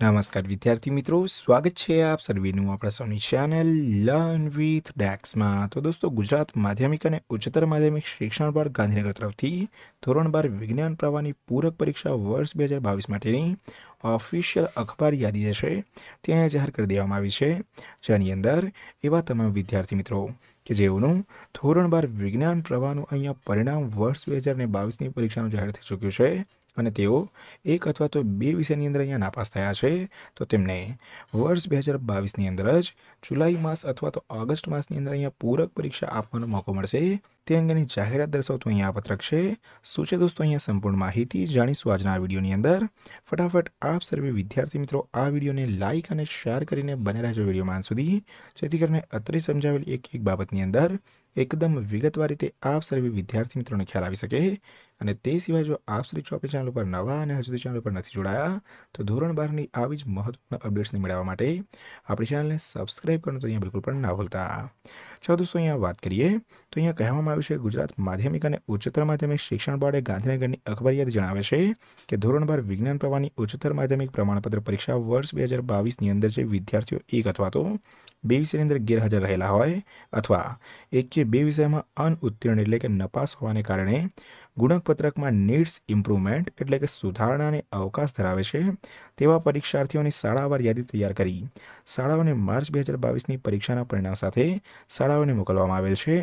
નમસ્કાર વિદ્યાર્થી મિત્રો સ્વાગત છે આપ સર્વેનું આપણા સૌની ચેનલ લર્ન વિથ ડેક્સમાં તો દોસ્તો ગુજરાત માધ્યમિક અને ઉચ્ચતર માધ્યમિક શિક્ષણ પર ગાંધીનગર તરફથી ધોરણ બાર વિજ્ઞાન પ્રવાહની પૂરક પરીક્ષા વર્ષ બે હજાર બાવીસ માટેની ઓફિશિયલ અખબાર યાદી જે છે ત્યાં જાહેર કરી દેવામાં આવી છે જેની અંદર એવા તમામ વિદ્યાર્થી મિત્રો કે જેઓનું ધોરણ બાર વિજ્ઞાન પ્રવાહનું અહીંયા પરિણામ વર્ષ બે હજાર ને બાવીસની પરીક્ષાનું જાહેર થઈ ચૂક્યું છે અને તેઓ એક અથવા તો બે વિષયની અંદર અહીંયા નાપાસ થયા છે તો તેમને વર્ષ બે હજાર બાવીસની અંદર જ જુલાઈ માસ અથવા તો ઓગસ્ટ માસની અંદર અહીંયા પૂરક પરીક્ષા આપવાનો મોકો મળશે તે અંગેની જાહેરાત દર્શાવતું અહીંયા આ પત્રક છે શું છે દોસ્તો અહીંયા સંપૂર્ણ માહિતી જાણીશું આજના આ વિડીયોની અંદર ફટાફટ આપ સર્વે વિદ્યાર્થી મિત્રો આ વિડીયોને લાઇક અને શેર કરીને બને રહેજો વિડીયોમાં સુધી જેથી કરીને અત્રે સમજાવેલ એક એક બાબતની અંદર એકદમ વિગતવાર રીતે આપ સર્વે વિદ્યાર્થી મિત્રોને ખ્યાલ આવી શકે અને તે સિવાય જો આપ શ્રી જો આપણી ચેનલ ઉપર નવા અને હજુ સુધી ચેનલ ઉપર નથી જોડાયા તો ધોરણ બારની આવી જ મહત્વપૂર્ણ અપડેટ્સને મેળવવા માટે આપણી ચેનલને સબસ્ક્રાઈબ કરવાનું તો અહીંયા બિલકુલ પણ ના ભૂલતા ચાલો દોસ્તો અહીંયા વાત કરીએ તો અહીંયા કહેવામાં આવ્યું છે ગુજરાત માધ્યમિક અને ઉચ્ચતર માધ્યમિક શિક્ષણ બોર્ડે ગાંધીનગરની અખબારિયાત જણાવે છે કે ધોરણ બાર વિજ્ઞાન પ્રવાહની ઉચ્ચતર માધ્યમિક પ્રમાણપત્ર પરીક્ષા વર્ષ બે હજાર બાવીસની અંદર જે વિદ્યાર્થીઓ એક અથવા તો બે વિષયની અંદર ગેરહાજર રહેલા હોય અથવા એક કે બે વિષયમાં અનઉત્તીર્ણ એટલે કે નપાસ હોવાને કારણે ગુણકપત્રકમાં નીડ્સ ઇમ્પ્રુવમેન્ટ એટલે કે સુધારણાને અવકાશ ધરાવે છે તેવા પરીક્ષાર્થીઓની શાળાવાર યાદી તૈયાર કરી શાળાઓને માર્ચ બે હજાર બાવીસની પરીક્ષાના પરિણામ સાથે શાળાઓને મોકલવામાં આવેલ છે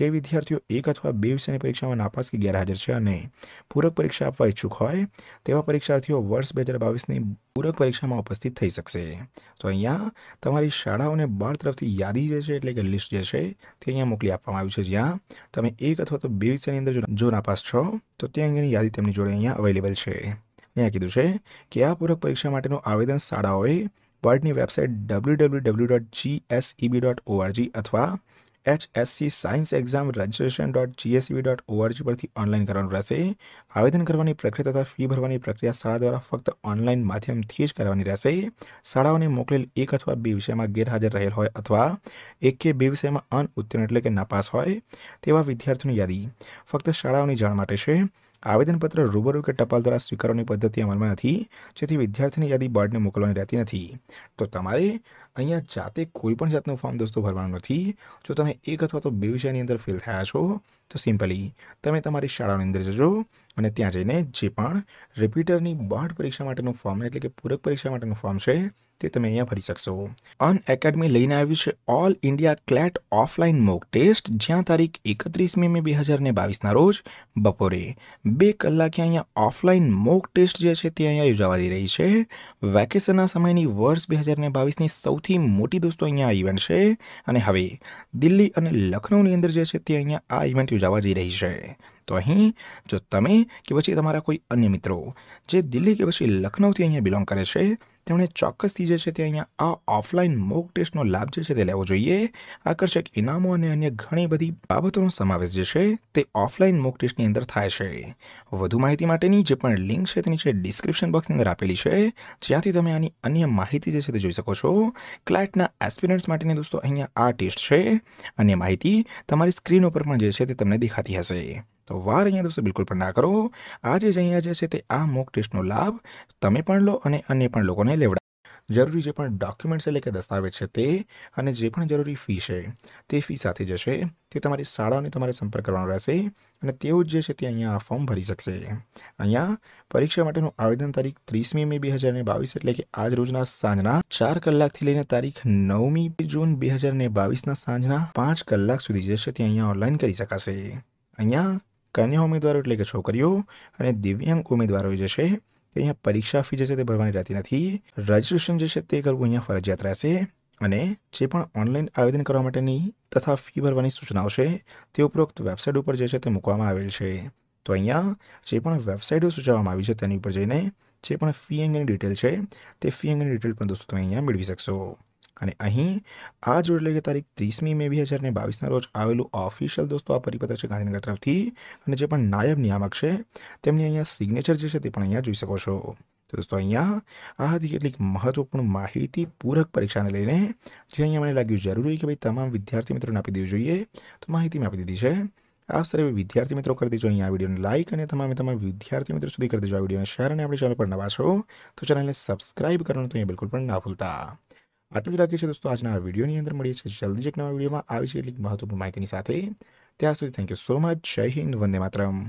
જે વિદ્યાર્થીઓ એક અથવા બે વિષયની પરીક્ષામાં નાપાસ કે ગેરહાજર છે અને પૂરક પરીક્ષા આપવા ઈચ્છુક હોય તેવા પરીક્ષાર્થીઓ વર્ષ બે હજાર બાવીસની પૂરક પરીક્ષામાં ઉપસ્થિત થઈ શકશે તો અહીંયા તમારી શાળાઓને બાળ તરફથી યાદી જે છે એટલે કે લિસ્ટ જે છે તે અહીંયા મોકલી આપવામાં આવ્યું છે જ્યાં તમે એક અથવા તો બે વિષયની અંદર જો નાપાસ છો તો તે અંગેની યાદી તેમની જોડે અહીંયા અવેલેબલ છે અહીંયા કીધું છે કે આ પૂરક પરીક્ષા માટેનું આવેદન શાળાઓએ બોર્ડની website W W W dot GSEB dot ORG અથવા HSC science exam registration dot GSB dot ORG પરથી ઓનલાઈન કરવાનું રહેશે આવેદન કરવાની પ્રક્રિયા તથા ફી ભરવાની પ્રક્રિયા શાળા દ્વારા ફક્ત ઓનલાઈન માધ્યમથી જ કરવાની રહેશે શાળાઓને મોકલેલ એક અથવા બે વિષયમાં ગેરહાજર રહેલ હોય અથવા એક કે બે વિષયમાં અનઉત્તીર્ણ એટલે કે નાપાસ હોય તેવા વિદ્યાર્થીઓની યાદી ફક્ત શાળાઓની જાણ માટે છે આવેદનપત્ર રૂબરૂ કે ટપાલ દ્વારા સ્વીકારવાની પદ્ધતિ અમલમાં નથી જેથી વિદ્યાર્થીની યાદી બોર્ડને મોકલવાની રહેતી નથી તો તમારે અહીંયા જાતે કોઈ પણ જાતનું ફોર્મ દોસ્તો ભરવાનું નથી જો તમે એક અથવા તો બે વિષયની અંદર ફેલ થયા છો તો સિમ્પલી તમે તમારી શાળાની અંદર જજો અને ત્યાં જઈને જે પણ રિપીટરની બોર્ડ પરીક્ષા માટેનું ફોર્મ એટલે કે પૂરક પરીક્ષા માટેનું ફોર્મ છે તે તમે અહીંયા ભરી શકશો અન એકેડમી લઈને આવ્યું છે all India CLAT offline mock test જ્યાં તારીખ એકત્રીસ મે બે હજાર ને બાવીસના રોજ બપોરે બે કલાકે અહીંયા ઓફલાઈન મોક ટેસ્ટ જે છે તે અહીંયા યોજાવા જઈ રહી છે વેકેશનના સમયની વર્ષ બે હજાર ને બાવીસની સૌથી મોટી દોસ્તો અહીંયા ઇવેન્ટ છે અને હવે દિલ્હી અને લખનઉની અંદર જે છે તે અહીંયા આ ઇવેન્ટ યોજાવા જઈ રહી છે તો અહીં જો તમે કે પછી તમારા કોઈ અન્ય મિત્રો જે દિલ્હી કે પછી લખનૌથી અહીંયા બિલોંગ કરે છે તેમણે ચોક્કસથી જે છે તે અહીંયા આ ઓફલાઈન મોક ટેસ્ટનો લાભ જે છે તે લેવો જોઈએ આકર્ષક ઇનામો અને અન્ય ઘણી બધી બાબતોનો સમાવેશ જે છે તે ઓફલાઈન મોક ટેસ્ટની અંદર થાય છે વધુ માહિતી માટેની જે પણ લિંક છે તેની છે ડિસ્ક્રિપ્શન બોક્સની અંદર આપેલી છે જ્યાંથી તમે આની અન્ય માહિતી જે છે તે જોઈ શકો છો ક્લાયન્ટના એસ્પિરન્ટ્સ માટેની દોસ્તો અહીંયા આ ટેસ્ટ છે અન્ય માહિતી તમારી સ્ક્રીન ઉપર પણ જે છે તે તમને દેખાતી હશે તો વાર અહીંયા દોસ્તો બિલકુલ પણ ના કરો આજે જ અહીંયા જે છે તે આ મોક ટેસ્ટનો લાભ તમે પણ લો અને અન્ય પણ લોકોને લેવડા જરૂરી જે પણ ડોક્યુમેન્ટ્સ એટલે કે દસ્તાવેજ છે તે અને જે પણ જરૂરી ફી છે તે ફી સાથે જશે તે તમારી શાળાઓને તમારે સંપર્ક કરવાનો રહેશે અને તેઓ જે છે તે અહીંયા આ ફોર્મ ભરી શકશે અહીંયા પરીક્ષા માટેનું આવેદન તારીખ ત્રીસમી મે બે હજાર ને બાવીસ એટલે કે આજ રોજના સાંજના ચાર કલાકથી લઈને તારીખ નવમી જૂન બે હજાર ને બાવીસના સાંજના પાંચ કલાક સુધી જે છે તે અહીંયા ઓનલાઈન કરી શકાશે અહીંયા કન્યા ઉમેદવારો એટલે કે છોકરીઓ અને દિવ્યાંગ ઉમેદવારો જે છે તે અહીંયા પરીક્ષા ફી જે છે તે ભરવાની રહેતી નથી રજિસ્ટ્રેશન જે છે તે કરવું અહીંયા ફરજિયાત રહેશે અને જે પણ ઓનલાઈન આવેદન કરવા માટેની તથા ફી ભરવાની સૂચનાઓ છે તે ઉપરોક્ત વેબસાઇટ ઉપર જે છે તે મૂકવામાં આવેલ છે તો અહીંયા જે પણ વેબસાઇટો સૂચવવામાં આવી છે તેની ઉપર જઈને જે પણ ફી અંગેની ડિટેલ છે તે ફી અંગેની ડિટેલ પણ દોસ્તો તમે અહીંયા મેળવી શકશો અને અહીં આ જોડે લઈએ તારીખ ત્રીસમી મે બે હજાર ને બાવીસના રોજ આવેલું ઓફિશિયલ દોસ્તો આ પરિપત્ર છે ગાંધીનગર તરફથી અને જે પણ નાયબ નિયામક છે તેમની અહીંયા સિગ્નેચર જે છે તે પણ અહીંયા જોઈ શકો છો તો દોસ્તો અહીંયા આ હતી કેટલીક મહત્વપૂર્ણ માહિતી પૂરક પરીક્ષાને લઈને જે અહીંયા મને લાગ્યું જરૂરી કે ભાઈ તમામ વિદ્યાર્થી મિત્રોને આપી દેવું જોઈએ તો માહિતી મેં આપી દીધી છે આપ સર્વે વિદ્યાર્થી મિત્રો કરી દેજો અહીંયા આ વિડીયોને લાઇક અને તમામે તમામ વિદ્યાર્થી મિત્રો સુધી કરી દેજો આ વિડીયોને શેર અને આપણે ચેનલ પર નવા છો તો ચેનલને સબસ્ક્રાઇબ કરવાનું તો અહીંયા બિલકુલ પણ ના ભૂલતા આટલું જ રાખીએ છીએ દોસ્તો આજના વિડીયોની અંદર મળીએ છીએ જલ્દી જ એક નવા વિડીયોમાં આવી છે એટલી મહત્વપૂર્ણ માહિતીની સાથે ત્યાર સુધી થેન્ક યુ સો મચ જય હિન્દ વંદે માતરમ